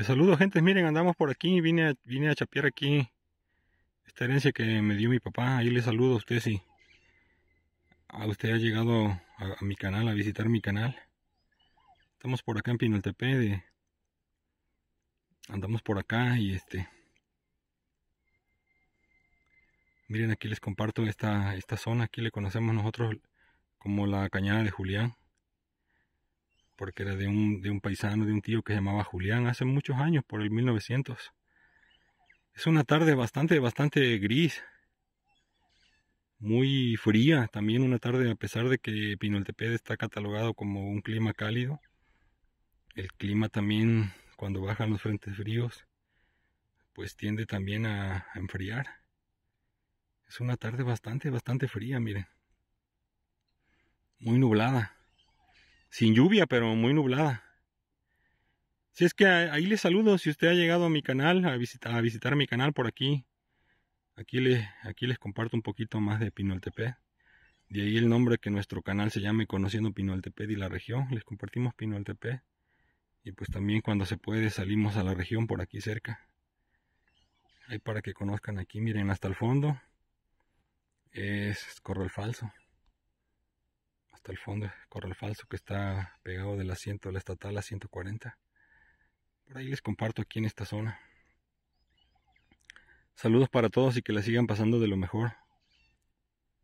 Les saludo gente, miren andamos por aquí, vine a, vine a chapear aquí esta herencia que me dio mi papá, ahí les saludo a ustedes si a usted ha llegado a, mi canal, a visitar mi canal. Estamos por acá en Pinaltepe, de andamos por acá y este miren aquí les comparto esta, esta zona, aquí le conocemos nosotros como la cañada de Julián porque era de un, de un paisano, de un tío que se llamaba Julián, hace muchos años, por el 1900. Es una tarde bastante, bastante gris, muy fría, también una tarde a pesar de que Pinoltepec está catalogado como un clima cálido. El clima también, cuando bajan los frentes fríos, pues tiende también a enfriar. Es una tarde bastante, bastante fría, miren. Muy nublada sin lluvia, pero muy nublada. Si es que ahí les saludo, si usted ha llegado a mi canal, a visitar, visitar mi canal por aquí, aquí, aquí les comparto un poquito más de Pino Pinoltepec. De ahí el nombre que nuestro canal se llame Conociendo Pino Pinoltepec y la región. Les compartimos Pino Pinoltepec. Y pues también cuando se puede salimos a la región por aquí cerca. Ahí para que conozcan aquí, miren hasta el fondo. Es Corral Falso hasta el fondo, corral falso que está pegado del asiento de la estatal a 140. Por ahí les comparto aquí en esta zona. Saludos para todos y que la sigan pasando de lo mejor.